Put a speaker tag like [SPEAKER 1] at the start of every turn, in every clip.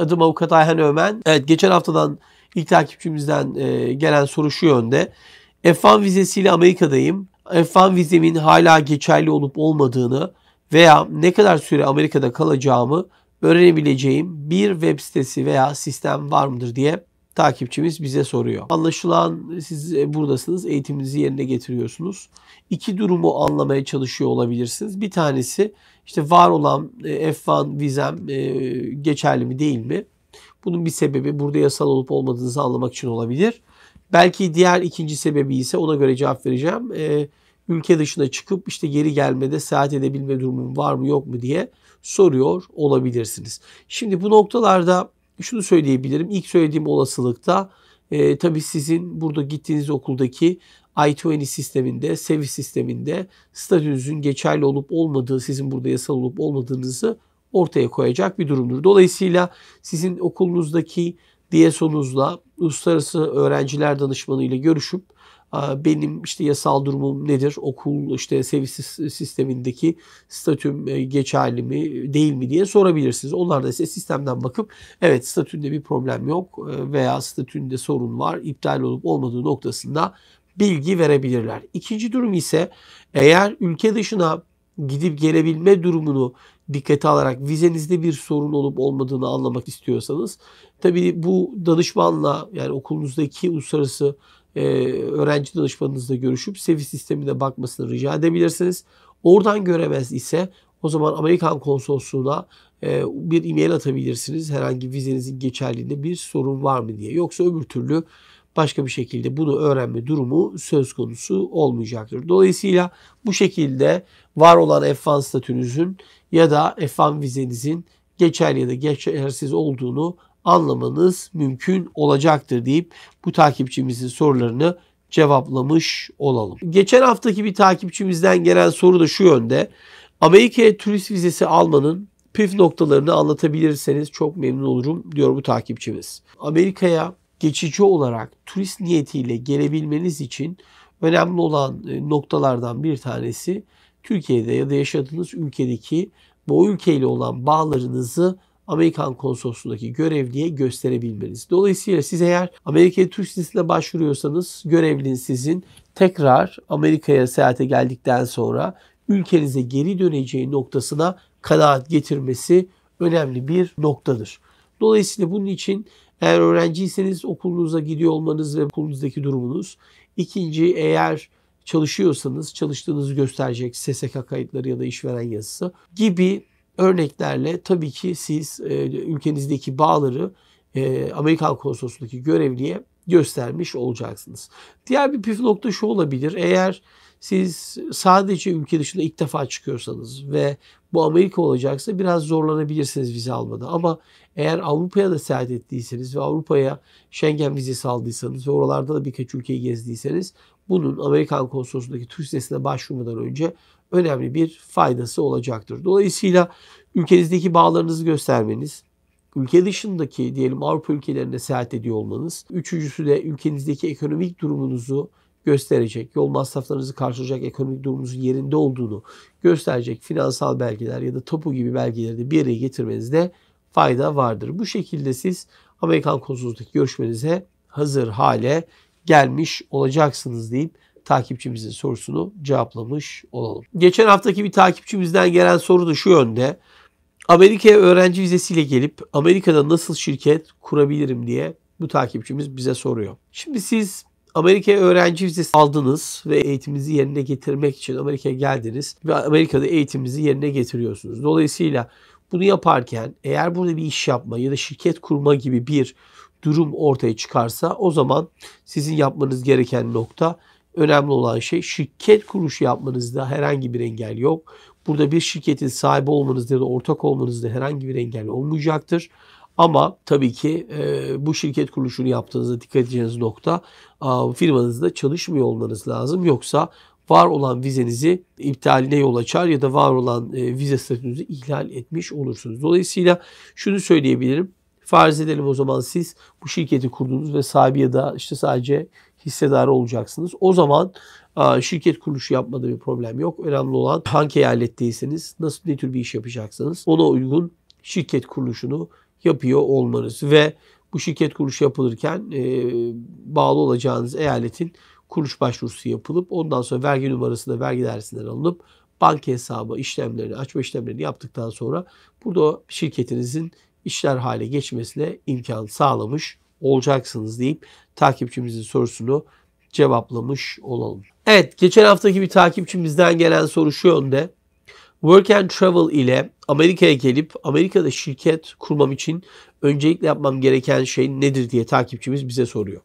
[SPEAKER 1] Adım Avukat Ayhan Ömen. Evet geçen haftadan ilk takipçimizden e, gelen soru şu yönde. F1 vizesiyle Amerika'dayım. F1 vizemin hala geçerli olup olmadığını veya ne kadar süre Amerika'da kalacağımı öğrenebileceğim bir web sitesi veya sistem var mıdır diye takipçimiz bize soruyor. Anlaşılan siz e, buradasınız, eğitiminizi yerine getiriyorsunuz. İki durumu anlamaya çalışıyor olabilirsiniz. Bir tanesi işte var olan e, F1 vizem e, geçerli mi değil mi? Bunun bir sebebi burada yasal olup olmadığınızı anlamak için olabilir. Belki diğer ikinci sebebi ise ona göre cevap vereceğim. Ülke dışına çıkıp işte geri gelmede seyahat edebilme durumu var mı yok mu diye soruyor olabilirsiniz. Şimdi bu noktalarda şunu söyleyebilirim. İlk söylediğim olasılıkta e, tabii sizin burada gittiğiniz okuldaki I-20 sisteminde, SEVI sisteminde statünüzün geçerli olup olmadığı, sizin burada yasal olup olmadığınızı ortaya koyacak bir durumdur. Dolayısıyla sizin okulunuzdaki DSO'nuzla, uluslararası öğrenciler danışmanıyla görüşüp benim işte yasal durumum nedir? Okul işte seviyesiz sistemindeki statüm e, geçerli mi değil mi diye sorabilirsiniz. Onlar da size sistemden bakıp evet statünde bir problem yok e, veya statünde sorun var iptal olup olmadığı noktasında bilgi verebilirler. İkinci durum ise eğer ülke dışına gidip gelebilme durumunu dikkate alarak vizenizde bir sorun olup olmadığını anlamak istiyorsanız tabii bu danışmanla yani okulunuzdaki uluslararası e, öğrenci danışmanınızla görüşüp sevi sistemine bakmasını rica edebilirsiniz. Oradan göremez ise o zaman Amerikan konsolosluğuna e, bir e-mail atabilirsiniz. Herhangi vizenizin geçerliliğinde bir sorun var mı diye. Yoksa öbür türlü başka bir şekilde bunu öğrenme durumu söz konusu olmayacaktır. Dolayısıyla bu şekilde var olan F1 statünüzün ya da F1 vizenizin geçerli ya da geçersiz olduğunu anlamanız mümkün olacaktır deyip bu takipçimizin sorularını cevaplamış olalım. Geçen haftaki bir takipçimizden gelen soru da şu yönde. Amerika'ya turist vizesi almanın püf noktalarını anlatabilirseniz çok memnun olurum diyor bu takipçimiz. Amerika'ya geçici olarak turist niyetiyle gelebilmeniz için önemli olan e, noktalardan bir tanesi Türkiye'de ya da yaşadığınız ülkedeki ve o ülkeyle olan bağlarınızı Amerikan konsolosluğundaki görevliye gösterebilmeniz. Dolayısıyla siz eğer Amerika'ya Türk sitesine başvuruyorsanız görevlin sizin tekrar Amerika'ya seyahate geldikten sonra ülkenize geri döneceği noktasına kanaat getirmesi önemli bir noktadır. Dolayısıyla bunun için eğer öğrenciyseniz okulunuza gidiyor olmanız ve okulunuzdaki durumunuz. İkinci eğer çalışıyorsanız çalıştığınızı gösterecek SSK kayıtları ya da işveren yazısı gibi örneklerle tabii ki siz e, ülkenizdeki bağları e, Amerikan konsolosluğundaki görevliye göstermiş olacaksınız. Diğer bir püf nokta şu olabilir. Eğer siz sadece ülke dışında ilk defa çıkıyorsanız ve bu Amerika olacaksa biraz zorlanabilirsiniz vize almada. Ama eğer Avrupa'ya da seyahat ettiyseniz ve Avrupa'ya Schengen vizesi aldıysanız ve oralarda da birkaç ülkeyi gezdiyseniz bunun Amerikan konsolosluğundaki Türk sitesine başvurmadan önce önemli bir faydası olacaktır. Dolayısıyla ülkenizdeki bağlarınızı göstermeniz, ülke dışındaki diyelim Avrupa ülkelerine seyahat ediyor olmanız, üçüncüsü de ülkenizdeki ekonomik durumunuzu gösterecek, yol masraflarınızı karşılayacak ekonomik durumunuzun yerinde olduğunu gösterecek finansal belgeler ya da topu gibi belgeleri de bir araya getirmenizde fayda vardır. Bu şekilde siz Amerikan konsolosluktaki görüşmenize hazır hale gelmiş olacaksınız deyip takipçimizin sorusunu cevaplamış olalım. Geçen haftaki bir takipçimizden gelen soru da şu yönde. Amerika'ya öğrenci vizesiyle gelip Amerika'da nasıl şirket kurabilirim diye bu takipçimiz bize soruyor. Şimdi siz Amerika'ya öğrenci vizesi aldınız ve eğitiminizi yerine getirmek için Amerika'ya geldiniz ve Amerika'da eğitiminizi yerine getiriyorsunuz. Dolayısıyla bunu yaparken eğer burada bir iş yapma ya da şirket kurma gibi bir durum ortaya çıkarsa o zaman sizin yapmanız gereken nokta Önemli olan şey şirket kuruluşu yapmanızda herhangi bir engel yok. Burada bir şirketin sahibi olmanızda ya da ortak olmanızda herhangi bir engel olmayacaktır. Ama tabii ki e, bu şirket kuruluşunu yaptığınızda dikkat edeceğiniz nokta e, firmanızda çalışmıyor olmanız lazım. Yoksa var olan vizenizi iptaline yol açar ya da var olan e, vize statünüzü ihlal etmiş olursunuz. Dolayısıyla şunu söyleyebilirim. Farz edelim o zaman siz bu şirketi kurdunuz ve sahibi ya da işte sadece hissedarı olacaksınız. O zaman e, şirket kuruluşu yapmada bir problem yok. Önemli olan hangi eyaletteyseniz nasıl ne tür bir iş yapacaksınız ona uygun şirket kuruluşunu yapıyor olmanız ve bu şirket kuruluşu yapılırken e, bağlı olacağınız eyaletin kuruluş başvurusu yapılıp ondan sonra vergi numarasında vergi dersinden alınıp banka hesabı işlemlerini, açma işlemlerini yaptıktan sonra burada şirketinizin işler hale geçmesine imkan sağlamış olacaksınız deyip takipçimizin sorusunu cevaplamış olalım. Evet geçen haftaki bir takipçimizden gelen soru şu yönde. Work and Travel ile Amerika'ya gelip Amerika'da şirket kurmam için öncelikle yapmam gereken şey nedir diye takipçimiz bize soruyor.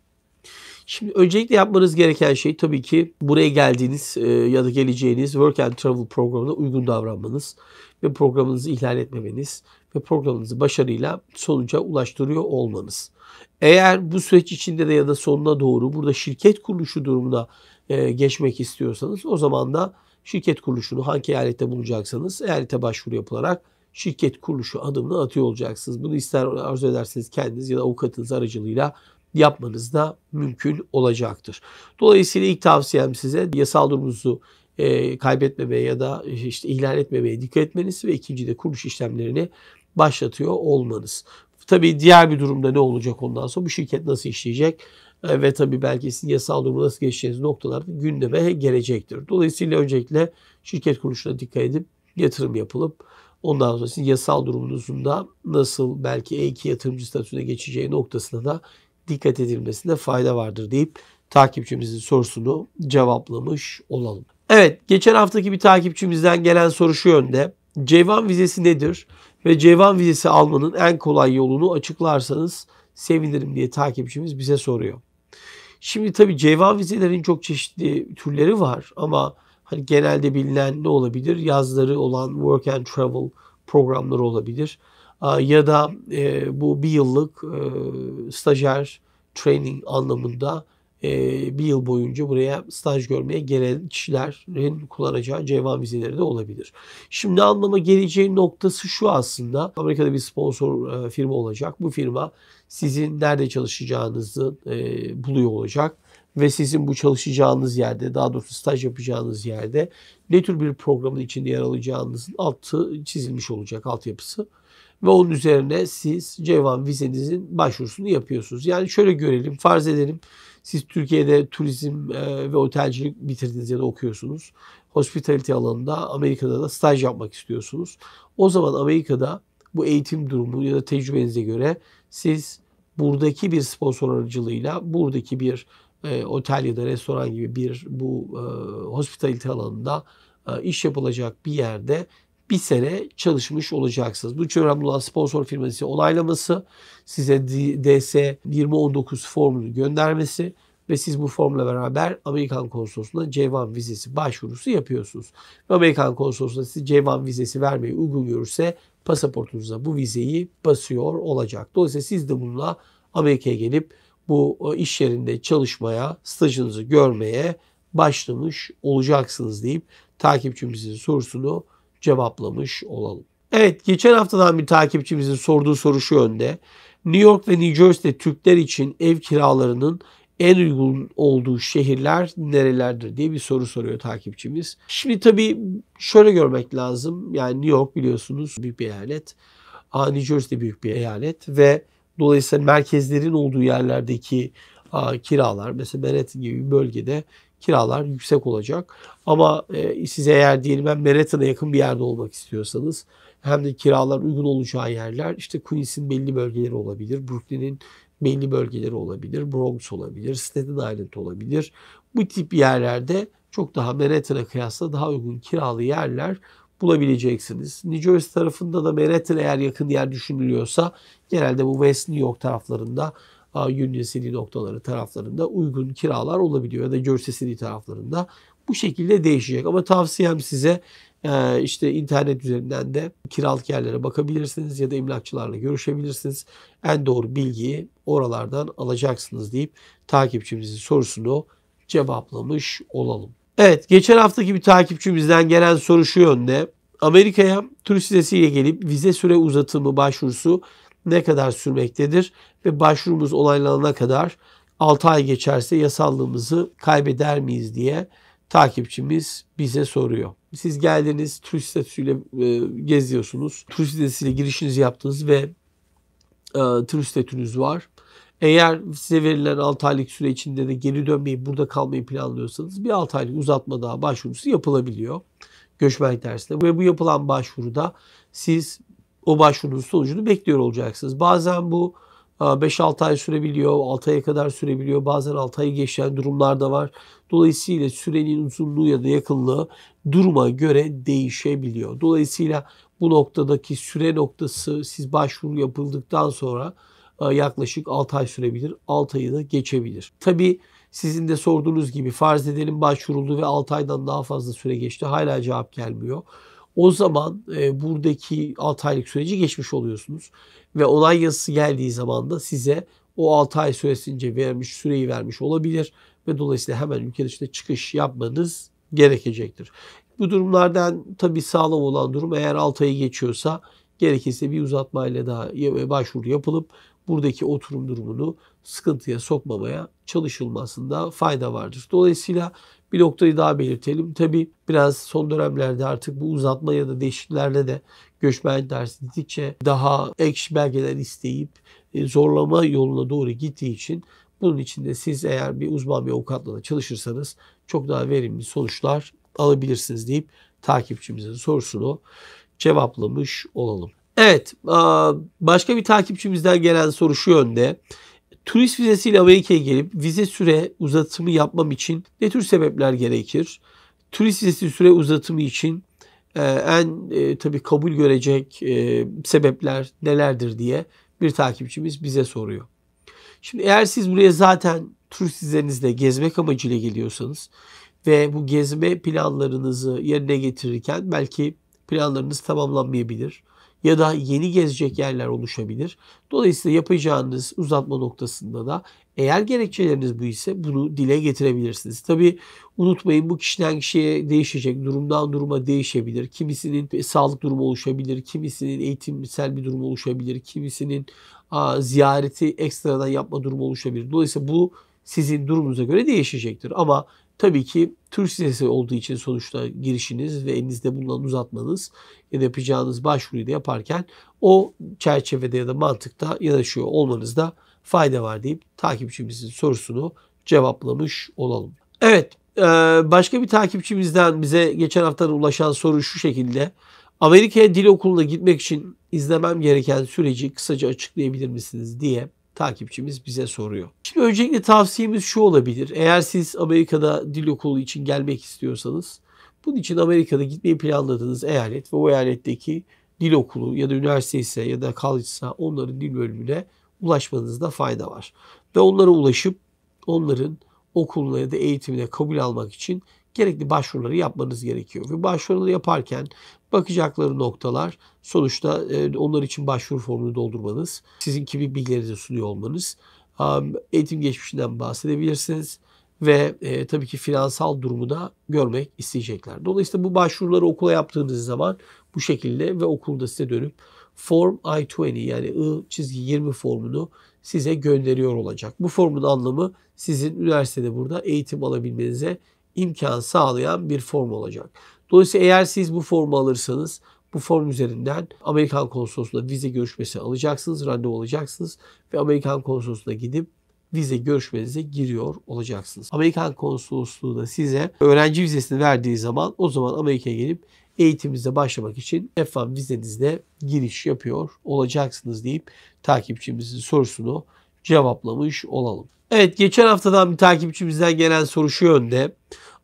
[SPEAKER 1] Şimdi öncelikle yapmanız gereken şey tabii ki buraya geldiğiniz e, ya da geleceğiniz Work and Travel programına uygun davranmanız ve programınızı ihlal etmemeniz ve programınızı başarıyla sonuca ulaştırıyor olmanız. Eğer bu süreç içinde de ya da sonuna doğru burada şirket kuruluşu durumunda e, geçmek istiyorsanız o zaman da şirket kuruluşunu hangi eyalette bulacaksanız eyalete başvuru yapılarak şirket kuruluşu adımını atıyor olacaksınız. Bunu ister arzu ederseniz kendiniz ya da avukatınız aracılığıyla yapmanız da mümkün olacaktır. Dolayısıyla ilk tavsiyem size yasal durumunuzu e, kaybetmemeye ya da işte ihlal etmemeye dikkat etmeniz ve ikinci de kuruluş işlemlerini başlatıyor olmanız. Tabii diğer bir durumda ne olacak ondan sonra? Bu şirket nasıl işleyecek? E, ve tabii belki sizin yasal durumu nasıl geçeceğiniz noktalar gündeme gelecektir. Dolayısıyla öncelikle şirket kuruluşuna dikkat edip yatırım yapılıp ondan sonra sizin yasal durumunuzun da nasıl belki E2 yatırımcı statüsüne geçeceği noktasına da dikkat edilmesinde fayda vardır deyip takipçimizin sorusunu cevaplamış olalım. Evet, geçen haftaki bir takipçimizden gelen soru şu yönde. Ceyvan vizesi nedir? ve cevan vizesi almanın en kolay yolunu açıklarsanız sevinirim diye takipçimiz bize soruyor. Şimdi tabii cevan vizelerin çok çeşitli türleri var ama hani genelde bilinen ne olabilir? Yazları olan work and travel programları olabilir. Ya da e, bu bir yıllık e, stajyer training anlamında ee, bir yıl boyunca buraya staj görmeye gelen kişilerin kullanacağı C1 vizeleri de olabilir. Şimdi anlama geleceği noktası şu aslında. Amerika'da bir sponsor e, firma olacak. Bu firma sizin nerede çalışacağınızı e, buluyor olacak ve sizin bu çalışacağınız yerde, daha doğrusu staj yapacağınız yerde ne tür bir programın içinde yer alacağınızın altı çizilmiş olacak, altyapısı. Ve onun üzerine siz Cevan vizenizin başvurusunu yapıyorsunuz. Yani şöyle görelim, farz edelim siz Türkiye'de turizm e, ve otelcilik bitirdiniz ya da okuyorsunuz. Hospitality alanında Amerika'da da staj yapmak istiyorsunuz. O zaman Amerika'da bu eğitim durumu ya da tecrübenize göre siz buradaki bir sponsor aracılığıyla buradaki bir e, otel ya da restoran gibi bir bu e, hospitality alanında e, iş yapılacak bir yerde bir sene çalışmış olacaksınız. Bu için önemli olan sponsor firması onaylaması, size DS 2019 formunu göndermesi ve siz bu formla beraber Amerikan konsolosluğuna C1 vizesi başvurusu yapıyorsunuz. Ve Amerikan konsolosluğuna size C1 vizesi vermeyi uygun görürse pasaportunuza bu vizeyi basıyor olacak. Dolayısıyla siz de bununla Amerika'ya gelip bu e, iş yerinde çalışmaya, stajınızı görmeye başlamış olacaksınız deyip takipçimizin sorusunu cevaplamış olalım. Evet geçen haftadan bir takipçimizin sorduğu soru şu önde: New York ve New Jersey'de Türkler için ev kiralarının en uygun olduğu şehirler nerelerdir diye bir soru soruyor takipçimiz. Şimdi tabii şöyle görmek lazım. Yani New York biliyorsunuz büyük bir eyalet. New Jersey de büyük bir eyalet ve dolayısıyla merkezlerin olduğu yerlerdeki kiralar mesela Manhattan gibi bir bölgede kiralar yüksek olacak. Ama e, siz eğer diyelim ben Manhattan'a yakın bir yerde olmak istiyorsanız hem de kiralar uygun olacağı yerler işte Queens'in belli bölgeleri olabilir. Brooklyn'in belli bölgeleri olabilir. Bronx olabilir. Staten Island olabilir. Bu tip yerlerde çok daha Manhattan'a kıyasla daha uygun kiralı yerler bulabileceksiniz. New Jersey tarafında da Manhattan eğer yakın yer düşünülüyorsa genelde bu West New York taraflarında Union noktaları taraflarında uygun kiralar olabiliyor ya da Jersey City taraflarında bu şekilde değişecek. Ama tavsiyem size e, işte internet üzerinden de kiralık yerlere bakabilirsiniz ya da emlakçılarla görüşebilirsiniz. En doğru bilgiyi oralardan alacaksınız deyip takipçimizin sorusunu cevaplamış olalım. Evet geçen haftaki bir takipçimizden gelen soru şu yönde. Amerika'ya turist vizesiyle gelip vize süre uzatımı başvurusu ne kadar sürmektedir ve başvurumuz olaylanana kadar 6 ay geçerse yasallığımızı kaybeder miyiz diye takipçimiz bize soruyor. Siz geldiniz turist statüsüyle e, geziyorsunuz. Turist statüsüyle girişinizi yaptınız ve e, turist statünüz var. Eğer size verilen 6 aylık süre içinde de geri dönmeyi burada kalmayı planlıyorsanız bir 6 aylık uzatma daha başvurusu yapılabiliyor göçmenlik dersinde. Ve bu yapılan başvuruda siz o başvurunun sonucunu bekliyor olacaksınız. Bazen bu 5-6 e, ay sürebiliyor, 6 aya kadar sürebiliyor. Bazen 6 ayı geçen durumlar da var. Dolayısıyla sürenin uzunluğu ya da yakınlığı duruma göre değişebiliyor. Dolayısıyla bu noktadaki süre noktası siz başvuru yapıldıktan sonra e, yaklaşık 6 ay sürebilir. 6 ayı da geçebilir. Tabii sizin de sorduğunuz gibi farz edelim başvuruldu ve 6 aydan daha fazla süre geçti. Hala cevap gelmiyor. O zaman e, buradaki 6 aylık süreci geçmiş oluyorsunuz. Ve olay yazısı geldiği zaman da size o 6 ay süresince vermiş süreyi vermiş olabilir. Ve dolayısıyla hemen ülke dışına çıkış yapmanız gerekecektir. Bu durumlardan tabi sağlam olan durum eğer 6 ayı geçiyorsa gerekirse bir uzatmayla daha e, başvuru yapılıp buradaki oturum durumunu sıkıntıya sokmamaya çalışılmasında fayda vardır. Dolayısıyla bir noktayı daha belirtelim. Tabi biraz son dönemlerde artık bu uzatma ya da değişiklerle de göçmen dersi gittikçe daha ekşi belgeler isteyip e, zorlama yoluna doğru gittiği için bunun içinde siz eğer bir uzman bir avukatla da çalışırsanız çok daha verimli sonuçlar alabilirsiniz deyip takipçimizin sorusunu cevaplamış olalım. Evet başka bir takipçimizden gelen soru şu yönde. Turist vizesiyle Amerika'ya gelip vize süre uzatımı yapmam için ne tür sebepler gerekir? Turist vizesi süre uzatımı için e, en e, tabii kabul görecek e, sebepler nelerdir diye bir takipçimiz bize soruyor. Şimdi eğer siz buraya zaten turist vizenizle gezmek amacıyla geliyorsanız ve bu gezme planlarınızı yerine getirirken belki planlarınız tamamlanmayabilir ya da yeni gezecek yerler oluşabilir. Dolayısıyla yapacağınız uzatma noktasında da eğer gerekçeleriniz bu ise bunu dile getirebilirsiniz. Tabi unutmayın bu kişiden kişiye değişecek, durumdan duruma değişebilir. Kimisinin sağlık durumu oluşabilir, kimisinin eğitimsel bir durum oluşabilir, kimisinin a, ziyareti ekstradan yapma durumu oluşabilir. Dolayısıyla bu sizin durumunuza göre değişecektir. Ama Tabii ki Türk sitesi olduğu için sonuçta girişiniz ve elinizde bulunan uzatmanız ya da yapacağınız başvuruyu da yaparken o çerçevede ya da mantıkta yanaşıyor olmanızda fayda var deyip takipçimizin sorusunu cevaplamış olalım. Evet e, başka bir takipçimizden bize geçen hafta ulaşan soru şu şekilde. Amerika'ya dil okuluna gitmek için izlemem gereken süreci kısaca açıklayabilir misiniz diye takipçimiz bize soruyor. Şimdi öncelikle tavsiyemiz şu olabilir. Eğer siz Amerika'da dil okulu için gelmek istiyorsanız bunun için Amerika'da gitmeyi planladığınız eyalet ve o eyaletteki dil okulu ya da üniversite ise ya da college ise onların dil bölümüne ulaşmanızda fayda var. Ve onlara ulaşıp onların okuluna ya da eğitimine kabul almak için gerekli başvuruları yapmanız gerekiyor. Ve başvuruları yaparken Bakacakları noktalar sonuçta e, onlar için başvuru formunu doldurmanız, sizin gibi bilgilerinizi sunuyor olmanız, eğitim geçmişinden bahsedebilirsiniz ve e, tabii ki finansal durumu da görmek isteyecekler. Dolayısıyla bu başvuruları okula yaptığınız zaman bu şekilde ve okulda size dönüp Form I-20 yani I çizgi 20 formunu size gönderiyor olacak. Bu formun anlamı sizin üniversitede burada eğitim alabilmenize imkan sağlayan bir form olacak. Dolayısıyla eğer siz bu formu alırsanız bu form üzerinden Amerikan konsolosluğuna vize görüşmesi alacaksınız, randevu alacaksınız ve Amerikan konsolosluğuna gidip vize görüşmenize giriyor olacaksınız. Amerikan konsolosluğu da size öğrenci vizesini verdiği zaman o zaman Amerika'ya gelip eğitimimize başlamak için F1 vizenizle giriş yapıyor olacaksınız deyip takipçimizin sorusunu cevaplamış olalım. Evet geçen haftadan bir takipçimizden gelen soru şu yönde.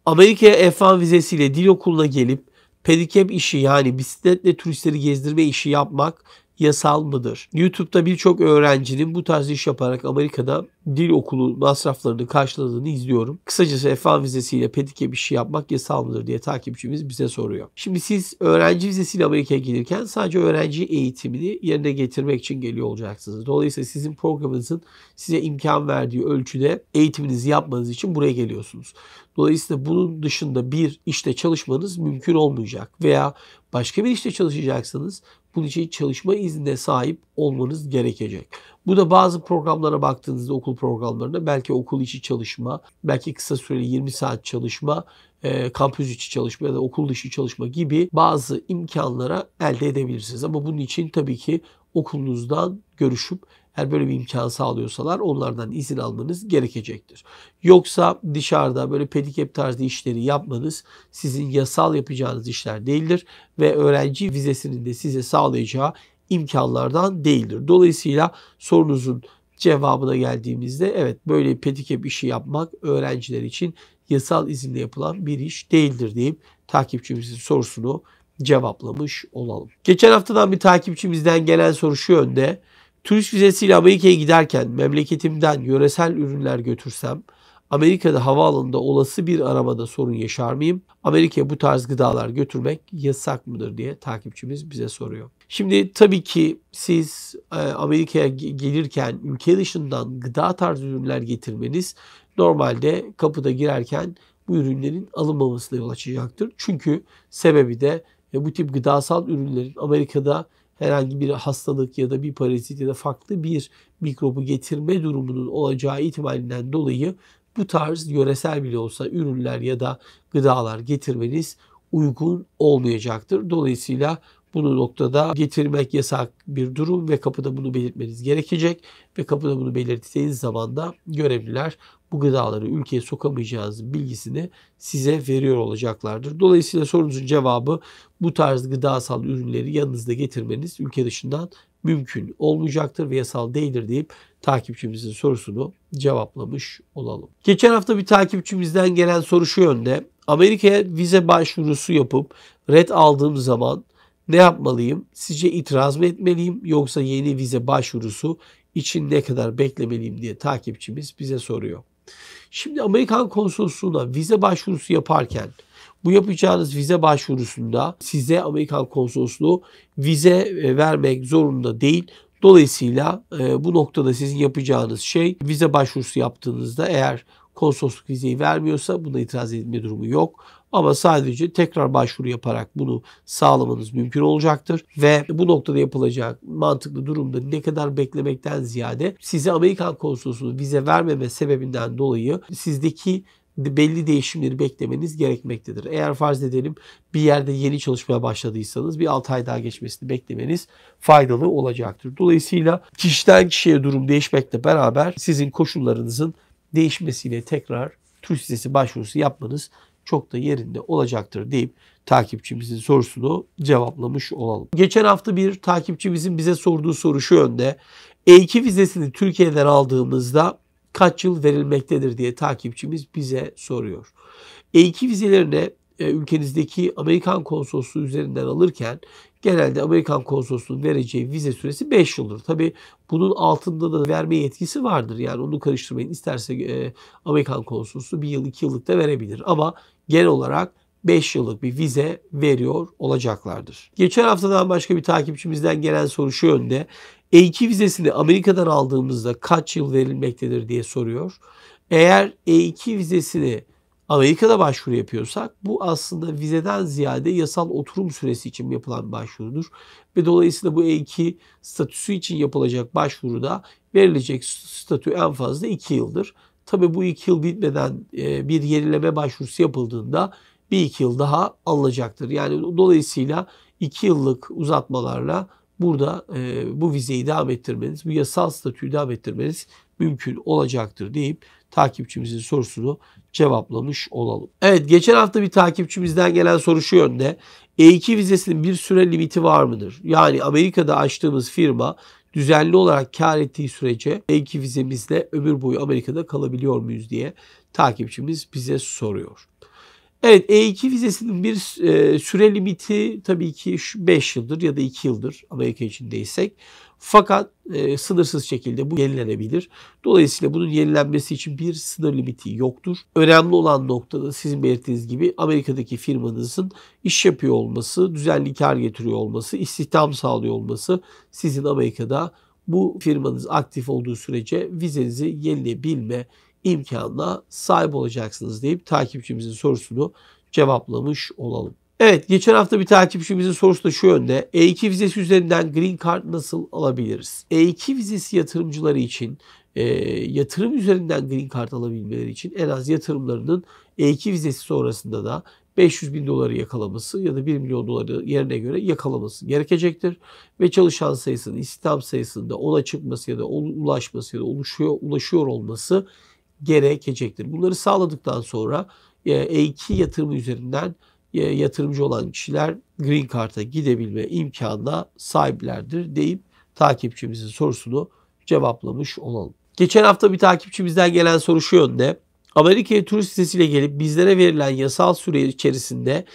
[SPEAKER 1] Amerika'ya F1 vizesiyle dil okuluna gelip pedikep işi yani bisikletle turistleri gezdirme işi yapmak yasal mıdır? YouTube'da birçok öğrencinin bu tarz iş yaparak Amerika'da dil okulu masraflarını karşıladığını izliyorum. Kısacası F1 vizesiyle pedike bir şey yapmak yasal mıdır diye takipçimiz bize soruyor. Şimdi siz öğrenci vizesiyle Amerika'ya gelirken sadece öğrenci eğitimini yerine getirmek için geliyor olacaksınız. Dolayısıyla sizin programınızın size imkan verdiği ölçüde eğitiminizi yapmanız için buraya geliyorsunuz. Dolayısıyla bunun dışında bir işte çalışmanız mümkün olmayacak veya başka bir işte çalışacaksınız bunun için çalışma iznine sahip olmanız gerekecek. Bu da bazı programlara baktığınızda okul programlarında belki okul içi çalışma, belki kısa süreli 20 saat çalışma, e, kampüs içi çalışma ya da okul dışı çalışma gibi bazı imkanlara elde edebilirsiniz. Ama bunun için tabii ki okulunuzdan görüşüp eğer böyle bir imkan sağlıyorsalar onlardan izin almanız gerekecektir. Yoksa dışarıda böyle pedikep tarzı işleri yapmanız sizin yasal yapacağınız işler değildir ve öğrenci vizesinin de size sağlayacağı imkanlardan değildir. Dolayısıyla sorunuzun cevabına geldiğimizde evet böyle petikep işi yapmak öğrenciler için yasal izinle yapılan bir iş değildir deyip takipçimizin sorusunu cevaplamış olalım. Geçen haftadan bir takipçimizden gelen soru şu yönde. Turist vizesiyle Amerika'ya giderken memleketimden yöresel ürünler götürsem Amerika'da havaalanında olası bir aramada sorun yaşar mıyım? Amerika'ya bu tarz gıdalar götürmek yasak mıdır diye takipçimiz bize soruyor. Şimdi tabii ki siz e, Amerika'ya gelirken ülke dışından gıda tarzı ürünler getirmeniz normalde kapıda girerken bu ürünlerin alınmamasına yol açacaktır. Çünkü sebebi de e, bu tip gıdasal ürünlerin Amerika'da herhangi bir hastalık ya da bir parazit ya da farklı bir mikrobu getirme durumunun olacağı ihtimalinden dolayı bu tarz yöresel bile olsa ürünler ya da gıdalar getirmeniz uygun olmayacaktır. Dolayısıyla bunu noktada getirmek yasak bir durum ve kapıda bunu belirtmeniz gerekecek ve kapıda bunu belirttiğiniz zaman da görevliler bu gıdaları ülkeye sokamayacağız bilgisini size veriyor olacaklardır. Dolayısıyla sorunuzun cevabı bu tarz gıdasal ürünleri yanınızda getirmeniz ülke dışından mümkün olmayacaktır ve yasal değildir deyip takipçimizin sorusunu cevaplamış olalım. Geçen hafta bir takipçimizden gelen soru şu yönde. Amerika'ya vize başvurusu yapıp red aldığım zaman ne yapmalıyım? Sizce itiraz mı etmeliyim yoksa yeni vize başvurusu için ne kadar beklemeliyim diye takipçimiz bize soruyor. Şimdi Amerikan konsolosluğuna vize başvurusu yaparken bu yapacağınız vize başvurusunda size Amerikan konsolosluğu vize e, vermek zorunda değil. Dolayısıyla e, bu noktada sizin yapacağınız şey vize başvurusu yaptığınızda eğer konsolosluk vizeyi vermiyorsa buna itiraz edilme durumu yok. Ama sadece tekrar başvuru yaparak bunu sağlamanız mümkün olacaktır. Ve bu noktada yapılacak mantıklı durumda ne kadar beklemekten ziyade size Amerikan konsolosluğu vize vermeme sebebinden dolayı sizdeki belli değişimleri beklemeniz gerekmektedir. Eğer farz edelim bir yerde yeni çalışmaya başladıysanız bir 6 ay daha geçmesini beklemeniz faydalı olacaktır. Dolayısıyla kişiden kişiye durum değişmekle beraber sizin koşullarınızın değişmesiyle tekrar turist vizesi başvurusu yapmanız çok da yerinde olacaktır deyip takipçimizin sorusunu cevaplamış olalım. Geçen hafta bir takipçimizin bize sorduğu soru şu yönde. E2 vizesini Türkiye'den aldığımızda kaç yıl verilmektedir diye takipçimiz bize soruyor. E2 vizelerini e, ülkenizdeki Amerikan konsolosluğu üzerinden alırken genelde Amerikan konsolosluğunun vereceği vize süresi 5 yıldır. Tabi bunun altında da verme yetkisi vardır. Yani onu karıştırmayın. İsterse e, Amerikan konsolosluğu 1 yıl 2 yıllık da verebilir. Ama genel olarak 5 yıllık bir vize veriyor olacaklardır. Geçen haftadan başka bir takipçimizden gelen soru şu yönde. E2 vizesini Amerika'dan aldığımızda kaç yıl verilmektedir diye soruyor. Eğer E2 vizesini Amerika'da başvuru yapıyorsak bu aslında vizeden ziyade yasal oturum süresi için yapılan başvurudur. Ve dolayısıyla bu E2 statüsü için yapılacak başvuruda verilecek statü en fazla 2 yıldır. Tabi bu 2 yıl bitmeden e, bir yenileme başvurusu yapıldığında bir iki yıl daha alınacaktır. Yani dolayısıyla 2 yıllık uzatmalarla burada e, bu vizeyi devam ettirmeniz, bu yasal statüyü devam ettirmeniz mümkün olacaktır deyip takipçimizin sorusunu cevaplamış olalım. Evet geçen hafta bir takipçimizden gelen soru şu yönde. E2 vizesinin bir süre limiti var mıdır? Yani Amerika'da açtığımız firma düzenli olarak kar ettiği sürece E2 vizemizle ömür boyu Amerika'da kalabiliyor muyuz diye takipçimiz bize soruyor. Evet E2 vizesinin bir e, süre limiti tabii ki 5 yıldır ya da 2 yıldır Amerika içindeysek. Fakat e, sınırsız şekilde bu yenilenebilir. Dolayısıyla bunun yenilenmesi için bir sınır limiti yoktur. Önemli olan noktada sizin belirttiğiniz gibi Amerika'daki firmanızın iş yapıyor olması, düzenli kar getiriyor olması, istihdam sağlıyor olması sizin Amerika'da bu firmanız aktif olduğu sürece vizenizi yenilebilme imkanına sahip olacaksınız deyip takipçimizin sorusunu cevaplamış olalım. Evet geçen hafta bir takipçimizin sorusu da şu yönde. E2 vizesi üzerinden green card nasıl alabiliriz? E2 vizesi yatırımcıları için e, yatırım üzerinden green card alabilmeleri için en az yatırımlarının E2 vizesi sonrasında da 500 bin doları yakalaması ya da 1 milyon doları yerine göre yakalaması gerekecektir. Ve çalışan sayısının istihdam sayısında ona çıkması ya da ulaşması ya da oluşuyor, ulaşıyor olması gerekecektir. Bunları sağladıktan sonra E2 e yatırımı üzerinden e, yatırımcı olan kişiler Green Card'a gidebilme imkanına sahiplerdir deyip takipçimizin sorusunu cevaplamış olalım. Geçen hafta bir takipçimizden gelen soru şu yönde. Amerika'ya turist vizesiyle gelip bizlere verilen yasal süre içerisinde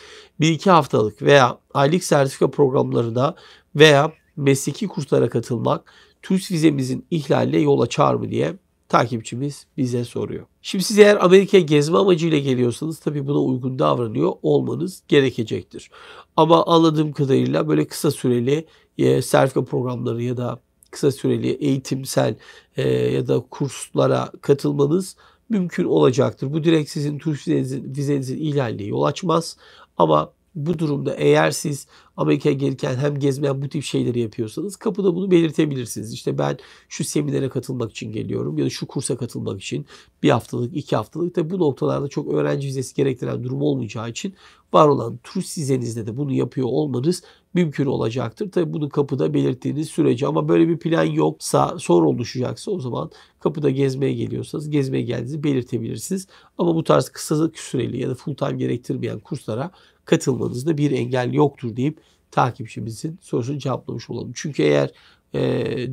[SPEAKER 1] 1-2 haftalık veya aylık sertifika programlarına veya mesleki kurslara katılmak turist vizemizin ihlaline yol açar mı diye takipçimiz bize soruyor. Şimdi siz eğer Amerika gezme amacıyla geliyorsanız tabii buna uygun davranıyor olmanız gerekecektir. Ama anladığım kadarıyla böyle kısa süreli e, sertifika programları ya da kısa süreli eğitimsel e, ya da kurslara katılmanız mümkün olacaktır. Bu direkt sizin turist vizenizin, vizenizin ihlaline yol açmaz ama bu durumda eğer siz Amerika'ya gelirken hem gezme hem bu tip şeyleri yapıyorsanız kapıda bunu belirtebilirsiniz. İşte ben şu seminere katılmak için geliyorum ya da şu kursa katılmak için bir haftalık, iki haftalık. Tabi bu noktalarda çok öğrenci vizesi gerektiren durum olmayacağı için var olan turist vizenizde de bunu yapıyor olmanız mümkün olacaktır. Tabi bunu kapıda belirttiğiniz sürece ama böyle bir plan yoksa sonra oluşacaksa o zaman kapıda gezmeye geliyorsanız gezmeye geldiğinizi belirtebilirsiniz. Ama bu tarz kısa süreli ya da full time gerektirmeyen kurslara katılmanızda bir engel yoktur deyip takipçimizin sorusunu cevaplamış olalım. Çünkü eğer e,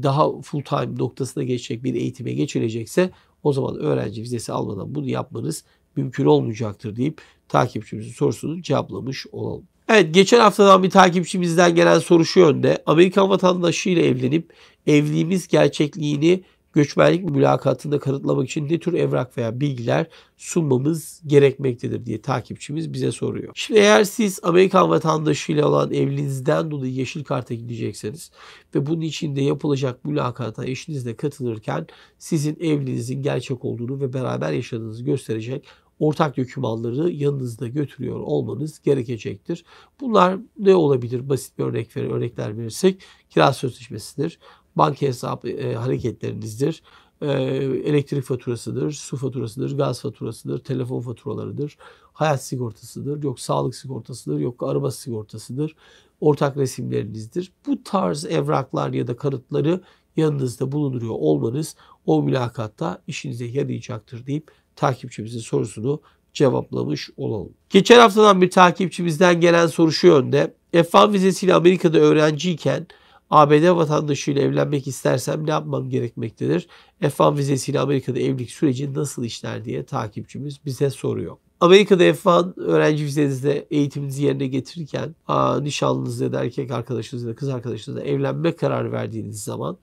[SPEAKER 1] daha full time noktasına geçecek bir eğitime geçilecekse o zaman öğrenci vizesi almadan bunu yapmanız mümkün olmayacaktır deyip takipçimizin sorusunu cevaplamış olalım. Evet geçen haftadan bir takipçimizden gelen soru şu yönde. Amerikan ile evlenip evliliğimiz gerçekliğini göçmenlik mülakatında kanıtlamak için ne tür evrak veya bilgiler sunmamız gerekmektedir diye takipçimiz bize soruyor. Şimdi eğer siz Amerikan vatandaşıyla olan evliliğinizden dolayı yeşil karta gidecekseniz ve bunun için de yapılacak mülakata eşinizle katılırken sizin evliliğinizin gerçek olduğunu ve beraber yaşadığınızı gösterecek ortak dokümanları yanınızda götürüyor olmanız gerekecektir. Bunlar ne olabilir? Basit bir örnek ver, örnekler verirsek kira sözleşmesidir banka hesabı e, hareketlerinizdir e, elektrik faturasıdır, su faturasıdır, gaz faturasıdır, telefon faturalarıdır, hayat sigortasıdır, yok sağlık sigortasıdır, yok araba sigortasıdır, ortak resimlerinizdir. Bu tarz evraklar ya da kanıtları yanınızda bulunduruyor olmanız o mülakatta işinize yarayacaktır deyip takipçimizin sorusunu cevaplamış olalım. Geçen haftadan bir takipçimizden gelen soru şu yönde. F1 vizesiyle Amerika'da öğrenciyken ABD vatandaşıyla evlenmek istersem ne yapmam gerekmektedir? F1 vizesiyle Amerika'da evlilik süreci nasıl işler diye takipçimiz bize soruyor. Amerika'da F1 öğrenci vizenizde eğitiminizi yerine getirirken a, ya da erkek arkadaşınızla ya da kız arkadaşınızla evlenme kararı verdiğiniz zaman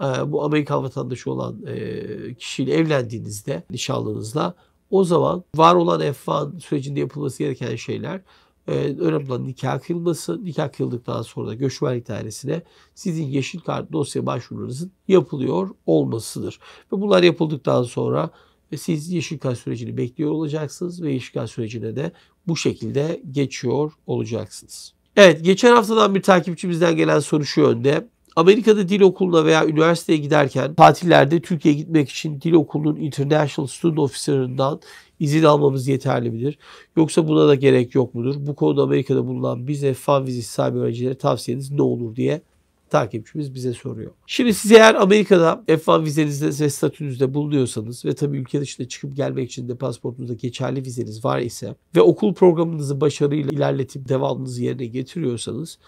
[SPEAKER 1] e, bu Amerika vatandaşı olan e, kişiyle evlendiğinizde nişanlınızla o zaman var olan F1 sürecinde yapılması gereken şeyler e, önemli olan nikah kılması. Nikah kıldıktan sonra da göçmenlik dairesine sizin yeşil kart dosya başvurunuzun yapılıyor olmasıdır. Ve bunlar yapıldıktan sonra e, siz yeşil kart sürecini bekliyor olacaksınız ve yeşil kart sürecine de bu şekilde geçiyor olacaksınız. Evet geçen haftadan bir takipçimizden gelen soru şu yönde. Amerika'da dil okuluna veya üniversiteye giderken tatillerde Türkiye'ye gitmek için dil okulunun International Student Officer'ından izin almamız yeterli midir? Yoksa buna da gerek yok mudur? Bu konuda Amerika'da bulunan biz F1 vizesi sahibi öğrencilere tavsiyeniz ne olur diye takipçimiz bize soruyor. Şimdi siz eğer Amerika'da F1 vizenizde ve statünüzde bulunuyorsanız ve tabii ülke dışına çıkıp gelmek için de pasaportunuzda geçerli vizeniz var ise ve okul programınızı başarıyla ilerletip devamınızı yerine getiriyorsanız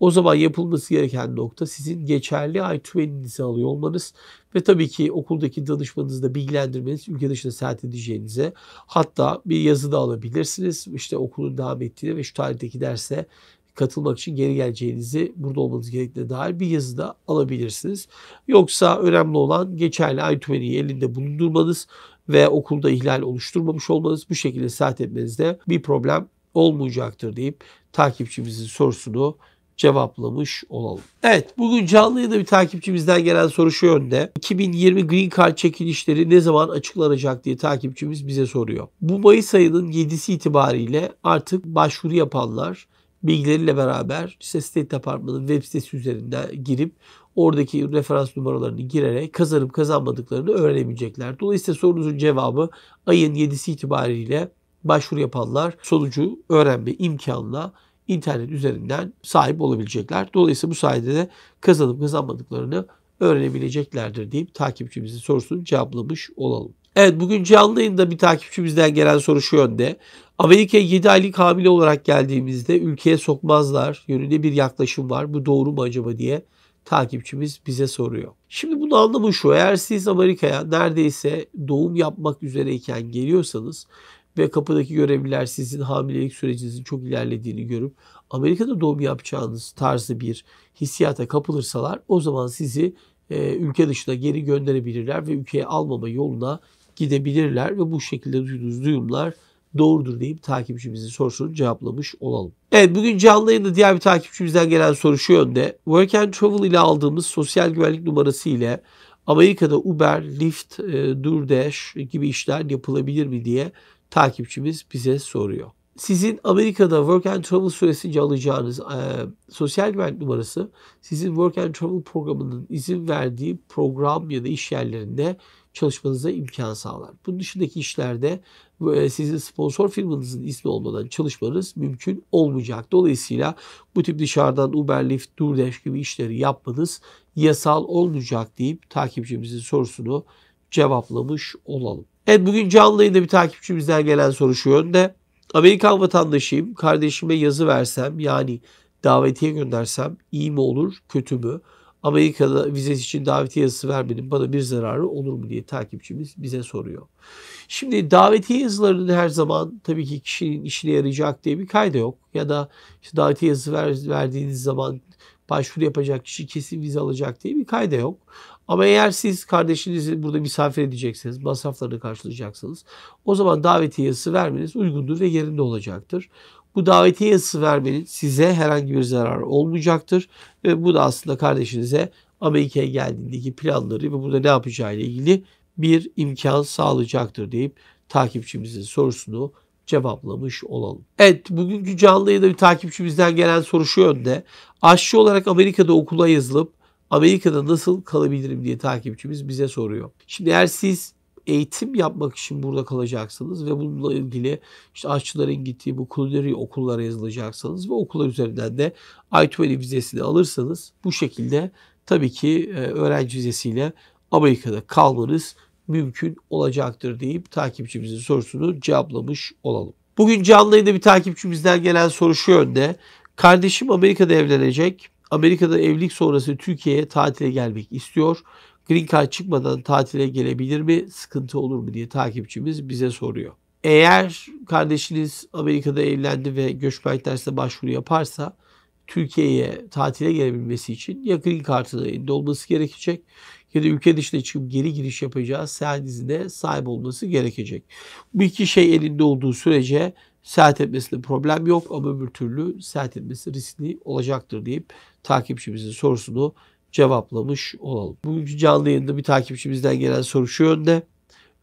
[SPEAKER 1] o zaman yapılması gereken nokta sizin geçerli I-20'nizi alıyor olmanız ve tabii ki okuldaki danışmanınızı da bilgilendirmeniz ülke dışına seyahat edeceğinize hatta bir yazı da alabilirsiniz. İşte okulun devam ettiğini ve şu tarihteki derse katılmak için geri geleceğinizi burada olmanız gerektiğine dair bir yazıda alabilirsiniz. Yoksa önemli olan geçerli ay tümeniyi elinde bulundurmanız ve okulda ihlal oluşturmamış olmanız bu şekilde saat etmenizde bir problem olmayacaktır deyip takipçimizin sorusunu cevaplamış olalım. Evet bugün canlı yayında bir takipçimizden gelen soru şu yönde. 2020 Green Card çekilişleri ne zaman açıklanacak diye takipçimiz bize soruyor. Bu Mayıs ayının 7'si itibariyle artık başvuru yapanlar bilgileriyle beraber işte State Department'ın web sitesi üzerinde girip oradaki referans numaralarını girerek kazanıp kazanmadıklarını öğrenebilecekler. Dolayısıyla sorunuzun cevabı ayın 7'si itibariyle başvuru yapanlar sonucu öğrenme imkanına internet üzerinden sahip olabilecekler. Dolayısıyla bu sayede de kazanıp kazanmadıklarını öğrenebileceklerdir deyip takipçimizin sorusunu cevaplamış olalım. Evet bugün canlı yayında bir takipçimizden gelen soru şu yönde. Amerika'ya 7 aylık hamile olarak geldiğimizde ülkeye sokmazlar yönünde bir yaklaşım var. Bu doğru mu acaba diye takipçimiz bize soruyor. Şimdi bunun anlamı şu. Eğer siz Amerika'ya neredeyse doğum yapmak üzereyken geliyorsanız ve kapıdaki görevliler sizin hamilelik sürecinizin çok ilerlediğini görüp Amerika'da doğum yapacağınız tarzı bir hissiyata kapılırsalar o zaman sizi e, ülke dışına geri gönderebilirler ve ülkeye almama yoluna gidebilirler ve bu şekilde duyduğunuz duyumlar doğrudur deyip takipçimizin sorusunu cevaplamış olalım. Evet bugün canlı yayında diğer bir takipçimizden gelen soru şu yönde. Work and Travel ile aldığımız sosyal güvenlik numarası ile Amerika'da Uber, Lyft, e, DoorDash gibi işler yapılabilir mi diye takipçimiz bize soruyor. Sizin Amerika'da Work and Travel süresince alacağınız e, sosyal güvenlik numarası sizin Work and Travel programının izin verdiği program ya da iş yerlerinde çalışmanıza imkan sağlar. Bu dışındaki işlerde e, sizin sponsor firmanızın ismi olmadan çalışmanız mümkün olmayacak. Dolayısıyla bu tip dışarıdan Lyft, DoorDash gibi işleri yapmanız yasal olmayacak deyip takipçimizin sorusunu cevaplamış olalım. Evet bugün canlı bir takipçimizden gelen soru şu yönde. Amerikan vatandaşıyım. Kardeşime yazı versem yani davetiye göndersem iyi mi olur, kötü mü? Amerika'da vize için davetiye yazısı vermenin bana bir zararı olur mu diye takipçimiz bize soruyor. Şimdi davetiye yazılarının her zaman tabii ki kişinin işine yarayacak diye bir kayda yok. Ya da işte davetiye yazısı ver, verdiğiniz zaman başvuru yapacak kişi kesin vize alacak diye bir kayda yok. Ama eğer siz kardeşinizi burada misafir edeceksiniz masraflarını karşılayacaksınız. O zaman davetiye yazısı vermeniz uygundur ve yerinde olacaktır. Bu davetiye yazısı vermenin size herhangi bir zararı olmayacaktır. Ve bu da aslında kardeşinize Amerika'ya geldiğindeki planları ve burada ne ile ilgili bir imkan sağlayacaktır deyip takipçimizin sorusunu cevaplamış olalım. Evet bugünkü canlı yayında bir takipçimizden gelen soru şu yönde. Aşçı olarak Amerika'da okula yazılıp Amerika'da nasıl kalabilirim diye takipçimiz bize soruyor. Şimdi eğer siz eğitim yapmak için burada kalacaksınız ve bununla ilgili işte aşçıların gittiği bu kulineri okullara yazılacaksınız ve okullar üzerinden de I-20 vizesini alırsanız bu şekilde tabii ki e, öğrenci vizesiyle Amerika'da kalmanız mümkün olacaktır deyip takipçimizin sorusunu cevaplamış olalım. Bugün canlı yayında bir takipçimizden gelen soru şu yönde. Kardeşim Amerika'da evlenecek. Amerika'da evlilik sonrası Türkiye'ye tatile gelmek istiyor. Green Card çıkmadan tatile gelebilir mi? Sıkıntı olur mu diye takipçimiz bize soruyor. Eğer kardeşiniz Amerika'da evlendi ve göçmen dersine başvuru yaparsa Türkiye'ye tatile gelebilmesi için ya green card'ın elinde olması gerekecek ya da ülke dışına çıkıp geri giriş yapacağı seyahat iznine sahip olması gerekecek. Bu iki şey elinde olduğu sürece seyahat etmesinde problem yok ama öbür türlü seyahat etmesi riskli olacaktır deyip takipçimizin sorusunu cevaplamış olalım. Bu canlı yayında bir takipçimizden gelen soru şu yönde.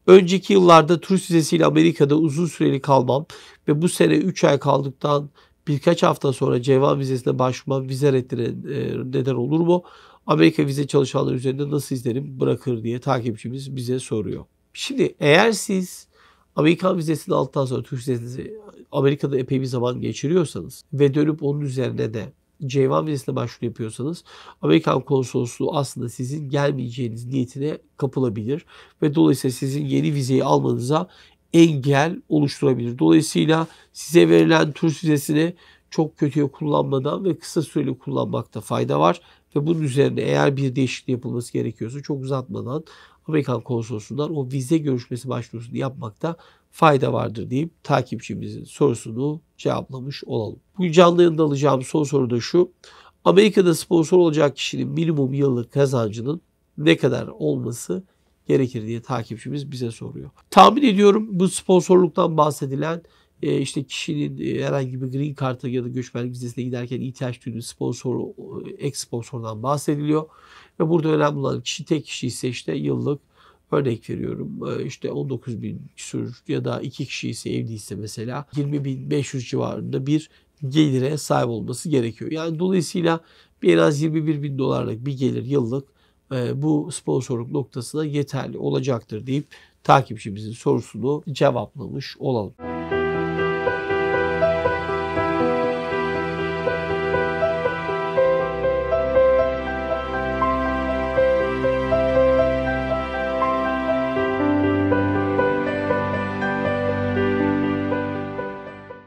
[SPEAKER 1] Önceki yıllarda turist vizesiyle Amerika'da uzun süreli kalmam ve bu sene 3 ay kaldıktan birkaç hafta sonra c vizesine başvurmam vize reddine e, neden olur mu? Amerika vize çalışanları üzerinde nasıl izlerim bırakır diye takipçimiz bize soruyor. Şimdi eğer siz Amerikan vizesini aldıktan sonra Türk vizesini Amerika'da epey bir zaman geçiriyorsanız ve dönüp onun üzerine de C1 vizesine başvuru yapıyorsanız Amerikan konsolosluğu aslında sizin gelmeyeceğiniz niyetine kapılabilir ve dolayısıyla sizin yeni vizeyi almanıza engel oluşturabilir. Dolayısıyla size verilen tur vizesini çok kötüye kullanmadan ve kısa süreli kullanmakta fayda var. Ve bunun üzerine eğer bir değişiklik yapılması gerekiyorsa çok uzatmadan Amerikan konsolosundan o vize görüşmesi başvurusunu yapmakta fayda vardır deyip takipçimizin sorusunu cevaplamış olalım. Bu canlı yayında alacağım son soru da şu. Amerika'da sponsor olacak kişinin minimum yıllık kazancının ne kadar olması gerekir diye takipçimiz bize soruyor. Tahmin ediyorum bu sponsorluktan bahsedilen e, işte kişinin e, herhangi bir green card'a ya da göçmenlik vizesine giderken ihtiyaç duyduğu sponsor, e, ek sponsordan bahsediliyor. Ve burada önemli olan kişi tek kişi ise işte yıllık Örnek veriyorum e, işte 19 bin küsur ya da iki kişi ise evliyse mesela 20 bin 500 civarında bir gelire sahip olması gerekiyor. Yani dolayısıyla biraz 21 bin dolarlık bir gelir yıllık e, bu sponsorluk noktasında yeterli olacaktır deyip takipçimizin sorusunu cevaplamış olalım.